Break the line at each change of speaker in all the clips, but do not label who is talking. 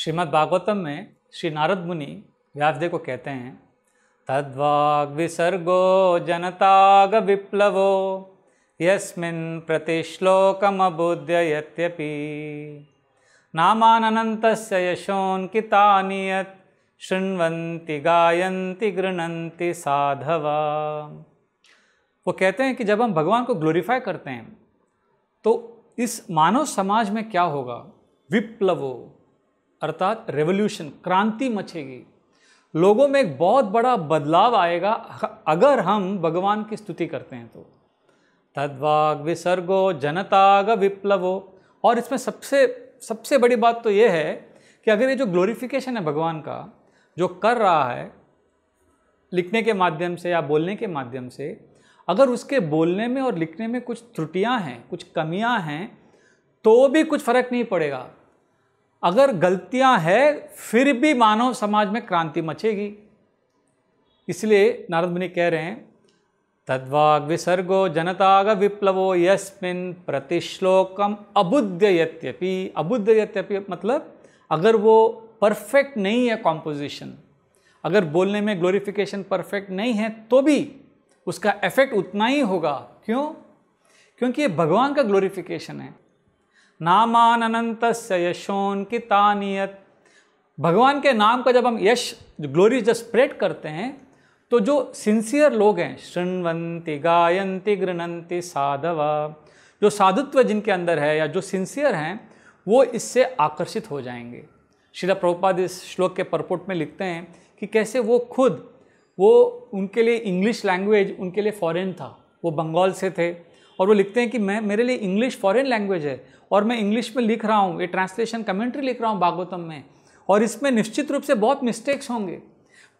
श्रीमद् भागवतम में श्री नारद मुनि व्यासदेव को कहते हैं तद्वाग विसर्गो जनताग विप्लवो यस्मिन् अबुद्य यद्यपि नामानन्तस्य यशोऽन्कितानि यत् शृण्वन्ति गायन्ति गृणन्ति साधवा वो कहते हैं कि जब हम भगवान को ग्लोरीफाई करते हैं तो इस मानव समाज में क्या होगा विप्लवो अर्थात रेवोल्यूशन क्रांति मचेगी लोगों में एक बहुत बड़ा बदलाव आएगा अगर हम भगवान की स्तुति करते हैं तो तद्वाग विसर्गो जनताग विप्लवो और इसमें सबसे सबसे बड़ी बात तो ये है कि अगर ये जो ग्लोरिफिकेशन है भगवान का जो कर रहा है लिखने के माध्यम से या बोलने के माध्यम से अगर उसके बोलने में और लिखने में कुछ त्रुटियां हैं कुछ कमियां हैं तो भी कुछ फ़र्क नहीं पड़ेगा अगर गलतियां हैं फिर भी मानव समाज में क्रांति मचेगी इसलिए नारद मुनि कह रहे हैं तद्वाग विसर्गो जनताग विप्लवो यस्मिन प्रतिश्लोकम अबुद्ध यद्यपि अबुद्ध यद्यपि मतलब अगर वो परफेक्ट नहीं है कॉम्पोजिशन अगर बोलने में ग्लोरिफिकेशन परफेक्ट नहीं है तो भी उसका इफेक्ट उतना ही होगा क्यों क्योंकि ये भगवान का ग्लोरिफिकेशन है नामानंत यशोन की तानियत भगवान के नाम का जब हम यश ग्लोरी जब स्प्रेड करते हैं तो जो सिंसियर लोग हैं शृणवंती गायंती गृणंती साधवा जो साधुत्व जिनके अंदर है या जो सिंसियर हैं वो इससे आकर्षित हो जाएंगे शिला प्रभुपाद इस श्लोक के परपोट में लिखते हैं कि कैसे वो खुद वो उनके लिए इंग्लिश लैंग्वेज उनके लिए फॉरेन था वो बंगाल से थे और वो लिखते हैं कि मैं मेरे लिए इंग्लिश फॉरेन लैंग्वेज है और मैं इंग्लिश में लिख रहा हूँ ये ट्रांसलेशन कमेंट्री लिख रहा हूँ भागवतम में और इसमें निश्चित रूप से बहुत मिस्टेक्स होंगे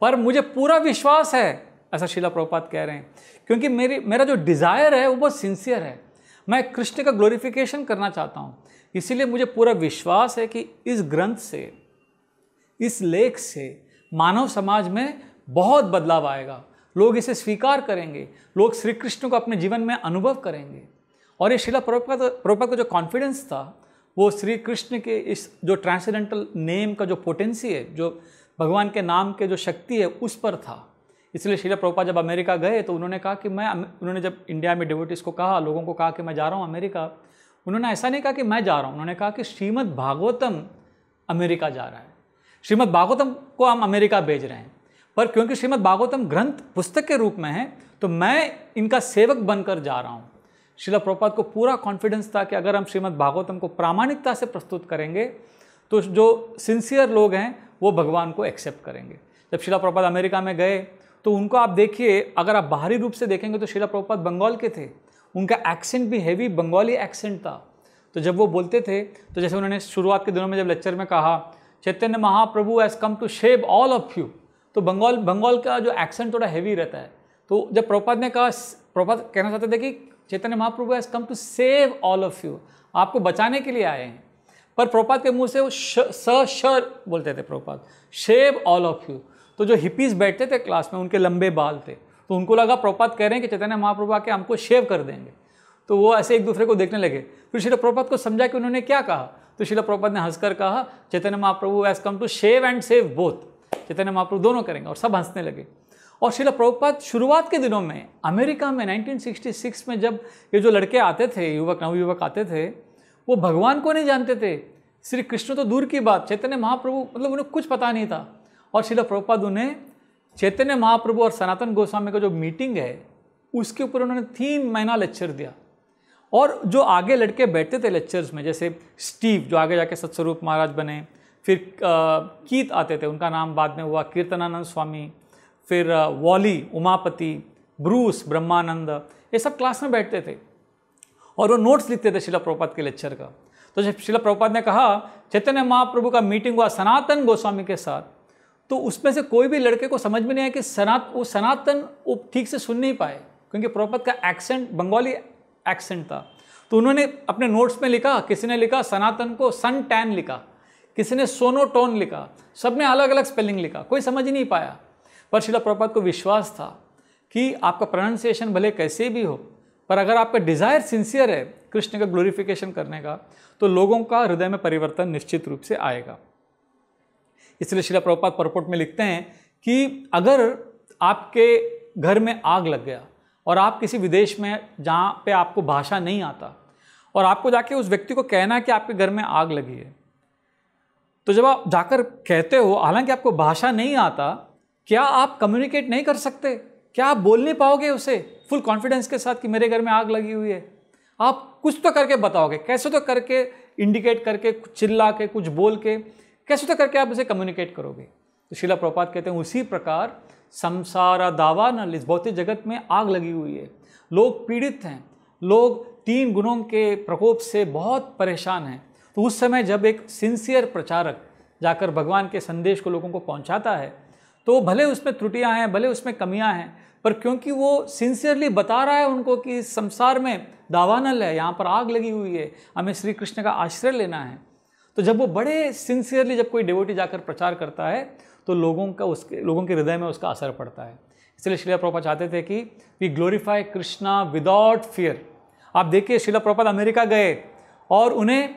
पर मुझे पूरा विश्वास है ऐसा शिला प्रभुपात कह रहे हैं क्योंकि मेरी मेरा जो डिज़ायर है वो बहुत सिंसियर है मैं कृष्ण का ग्लोरिफिकेशन करना चाहता हूँ इसीलिए मुझे पूरा विश्वास है कि इस ग्रंथ से इस लेख से मानव समाज में बहुत बदलाव आएगा लोग इसे स्वीकार करेंगे लोग श्री कृष्ण को अपने जीवन में अनुभव करेंगे और ये शिला प्रोपा का जो कॉन्फिडेंस था वो श्री कृष्ण के इस जो ट्रांसडेंटल नेम का जो पोटेंसी है जो भगवान के नाम के जो शक्ति है उस पर था इसलिए शिला प्रोपा जब अमेरिका गए तो उन्होंने कहा कि मैं उन्होंने जब इंडिया में डिवोटिस को कहा लोगों को कहा कि मैं जा रहा हूँ अमेरिका उन्होंने ऐसा नहीं कहा कि मैं जा रहा हूँ उन्होंने कहा कि श्रीमद भागवतम अमेरिका जा रहा है श्रीमद भागवतम को हम अमेरिका भेज रहे हैं पर क्योंकि श्रीमद् भागवतम ग्रंथ पुस्तक के रूप में है तो मैं इनका सेवक बनकर जा रहा हूँ शिला प्रपात को पूरा कॉन्फिडेंस था कि अगर हम श्रीमद् भागवतम को प्रामाणिकता से प्रस्तुत करेंगे तो जो सिंसियर लोग हैं वो भगवान को एक्सेप्ट करेंगे जब शिला प्रपात अमेरिका में गए तो उनको आप देखिए अगर आप बाहरी रूप से देखेंगे तो शिला प्रपात बंगाल के थे उनका एक्सेंट भी हैवी बंगाली एक्सेंट था तो जब वो बोलते थे तो जैसे उन्होंने शुरुआत के दिनों में जब लेक्चर में कहा Chaitanya Mahaprabhu has come to shape all of you तो बंगाल बंगाल का जो एक्सेंट थोड़ा हैवी रहता है तो जब प्रपात ने कहा प्रपात कहना चाहते थे कि Chaitanya Mahaprabhu has come to save all of you आपको बचाने के लिए आए हैं पर प्रोपात के मुंह से वो स शर बोलते थे Prabhupada shave all of you तो जो हिपीज बैठते थे क्लास में उनके लंबे बाल थे तो उनको लगा प्रोपात कह रहे हैं कि चैतन्य महाप्रभु आके हमको शेव कर देंगे तो वो ऐसे एक दूसरे को देखने लगे फिर शिला प्रोपात को समझा कि उन्होंने क्या कहा तो शिला प्रोपात ने हंसकर कहा Chaitanya Mahaprabhu has come to shave and save both Chaitanya Mahaprabhu दोनों करेंगे और सब हंसने लगे और शिला प्रभुपात शुरुआत के दिनों में अमेरिका में 1966 में जब ये जो लड़के आते थे युवक नवयुवक आते थे वो भगवान को नहीं जानते थे श्री कृष्ण तो दूर की बात चैतन्य महाप्रभु मतलब उन्हें कुछ पता नहीं था और शिला प्रभुपाद उन्हें चैतन्य महाप्रभु और सनातन गोस्वामी का जो मीटिंग है उसके ऊपर उन्होंने तीन महीना लेक्चर दिया और जो आगे लड़के बैठते थे लेक्चर्स में जैसे स्टीव जो आगे जाके सत्स्वरूप महाराज बने फिर कीत आते थे उनका नाम बाद में हुआ कीर्तनानंद स्वामी फिर वॉली उमापति ब्रूस ब्रह्मानंद ये सब क्लास में बैठते थे और वो नोट्स लिखते थे शिला प्रभुपाद के लेक्चर का तो जब शिला प्रभुपाद ने कहा चैतन्य महाप्रभु का मीटिंग हुआ सनातन गोस्वामी के साथ तो उसमें से कोई भी लड़के को समझ में नहीं आया कि सनात वो सनातन वो ठीक से सुन नहीं पाए क्योंकि प्रभुपत का एक्सेंट बंगाली एक्सेंट था तो उन्होंने अपने नोट्स में लिखा किसी ने लिखा सनातन को सन टैन लिखा किसी ने सोनोटोन लिखा सब ने अलग अलग स्पेलिंग लिखा कोई समझ नहीं पाया पर शिला प्रपात को विश्वास था कि आपका प्रोनाउंसिएशन भले कैसे भी हो पर अगर आपका डिज़ायर सिंसियर है कृष्ण का ग्लोरिफिकेशन करने का तो लोगों का हृदय में परिवर्तन निश्चित रूप से आएगा इसलिए शिला प्रपात परपोर्ट में लिखते हैं कि अगर आपके घर में आग लग गया और आप किसी विदेश में जहाँ पे आपको भाषा नहीं आता और आपको जाके उस व्यक्ति को कहना है कि आपके घर में आग लगी है तो जब आप जाकर कहते हो हालांकि आपको भाषा नहीं आता क्या आप कम्युनिकेट नहीं कर सकते क्या आप बोल नहीं पाओगे उसे फुल कॉन्फिडेंस के साथ कि मेरे घर में आग लगी हुई है आप कुछ तो करके बताओगे कैसे तो करके इंडिकेट करके चिल्ला के कुछ बोल के कैसे तो करके आप उसे कम्युनिकेट करोगे तो शिला प्रपात कहते हैं उसी प्रकार संसारा दावा न इस भौतिक जगत में आग लगी हुई है लोग पीड़ित हैं लोग तीन गुणों के प्रकोप से बहुत परेशान हैं तो उस समय जब एक सिंसियर प्रचारक जाकर भगवान के संदेश को लोगों को पहुंचाता है तो भले उसमें त्रुटियां हैं भले उसमें कमियां हैं पर क्योंकि वो सिंसियरली बता रहा है उनको कि इस संसार में दावानल है यहाँ पर आग लगी हुई है हमें श्री कृष्ण का आश्रय लेना है तो जब वो बड़े सिंसियरली जब कोई डिवोटी जाकर प्रचार करता है तो लोगों का उसके लोगों के हृदय में उसका असर पड़ता है इसलिए शिला प्रोपा चाहते थे कि we glorify Krishna without fear आप देखिए शिला प्रोपा अमेरिका गए और उन्हें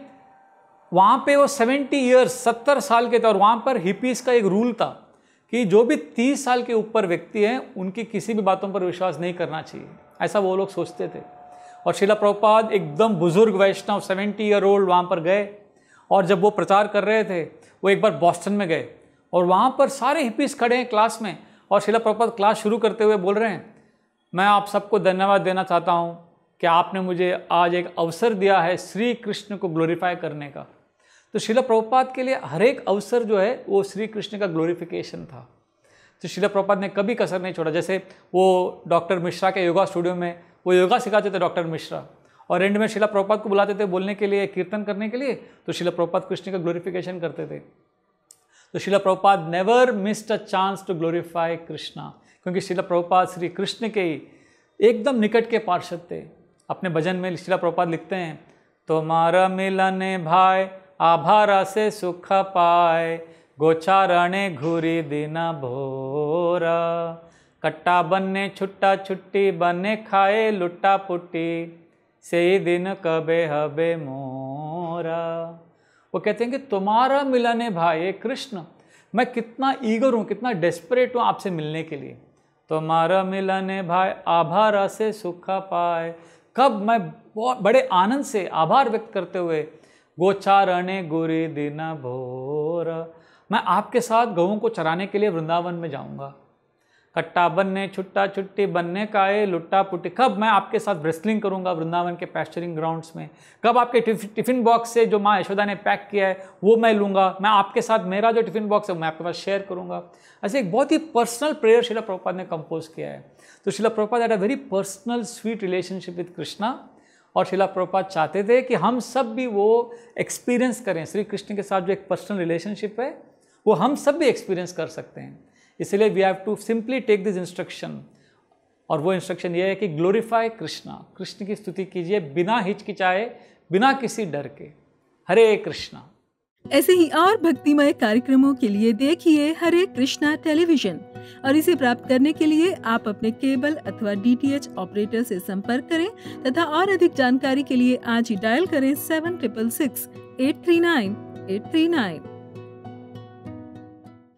वहाँ पे वो 70 ईयर्स 70 साल के थे और वहाँ पर हिपीज़ का एक रूल था कि जो भी 30 साल के ऊपर व्यक्ति हैं उनकी किसी भी बातों पर विश्वास नहीं करना चाहिए ऐसा वो लोग सोचते थे और शिला प्रभुपाद एकदम बुज़ुर्ग वैष्णव सेवेंटी ईयर ओल्ड वहाँ पर गए और जब वो प्रचार कर रहे थे वो एक बार बॉस्टन में गए और वहाँ पर सारे हिपीज़ खड़े हैं क्लास में और शिला प्रभुपाद क्लास शुरू करते हुए बोल रहे हैं मैं आप सबको धन्यवाद देना चाहता हूँ कि आपने मुझे आज एक अवसर दिया है श्री कृष्ण को ग्लोरीफाई करने का तो शिला प्रभुपाद के लिए हर एक अवसर जो है वो श्री कृष्ण का ग्लोरिफिकेशन था तो शिला प्रभुपाद ने कभी कसर नहीं छोड़ा जैसे वो डॉक्टर मिश्रा के योगा स्टूडियो में वो योगा सिखाते थे डॉक्टर मिश्रा और एंड में शिला प्रभुपाद को बुलाते थे बोलने के लिए कीर्तन करने के लिए तो शिला प्रभुपाद कृष्ण का ग्लोरिफिकेशन करते थे तो Srila Prabhupada never missed a chance to glorify Krishna क्योंकि शिला प्रभुपाद श्री कृष्ण के ही एकदम निकट के पार्षद थे अपने भजन में शिला प्रभुपाद लिखते हैं तुम्हारा मिलन भाई आभारा से सुख पाए गोचारणे घूरी दिना भोरा कट्टा बने छुट्टा छुट्टी बने खाए लुट्टा पुट्टी से ही दिन कबे हबे मोरा वो कहते हैं कि तुम्हारा मिलन है भाई कृष्ण मैं कितना ईगर हूँ कितना डेस्परेट हूँ आपसे मिलने के लिए तुम्हारा मिलन है भाई आभारा से सुखा पाए कब मैं बहुत बड़े आनंद से आभार व्यक्त करते हुए गोचारणे गुरु दिन भोर मैं आपके साथ गऊ को चराने के लिए वृंदावन में जाऊँगा कट्टा बनने छुट्टा छुट्टी बनने का ये लुट्टा पुट्टी कब मैं आपके साथ ब्रेस्लिंग करूँगा वृंदावन के पैस्चरिंग ग्राउंड्स में कब आपके टिफिन बॉक्स से जो माँ यशोदा ने पैक किया है वो मैं लूँगा मैं आपके साथ मेरा जो टिफिन बॉक्स है मैं आपके पास शेयर करूँगा ऐसे एक बहुत ही पर्सनल प्रेयर शिला प्रभुपाद ने कंपोज किया है तो Srila Prabhupada at a very personal sweet relationship with Krishna और शिला प्रपात चाहते थे कि हम सब भी वो एक्सपीरियंस करें श्री कृष्ण के साथ जो एक पर्सनल रिलेशनशिप है वो हम सब भी एक्सपीरियंस कर सकते हैं इसलिए we have to simply take this instruction और वो इंस्ट्रक्शन ये है कि ग्लोरीफाई कृष्णा कृष्ण की स्तुति कीजिए बिना हिचकिचाए बिना किसी डर के हरे कृष्णा ऐसे ही और भक्तिमय कार्यक्रमों के लिए देखिए हरे कृष्णा टेलीविजन और इसे प्राप्त करने के लिए आप अपने केबल अथवा डीटीएच ऑपरेटर से संपर्क करें तथा और अधिक जानकारी के लिए आज ही डायल करें seven triple six eight three nine eight three nine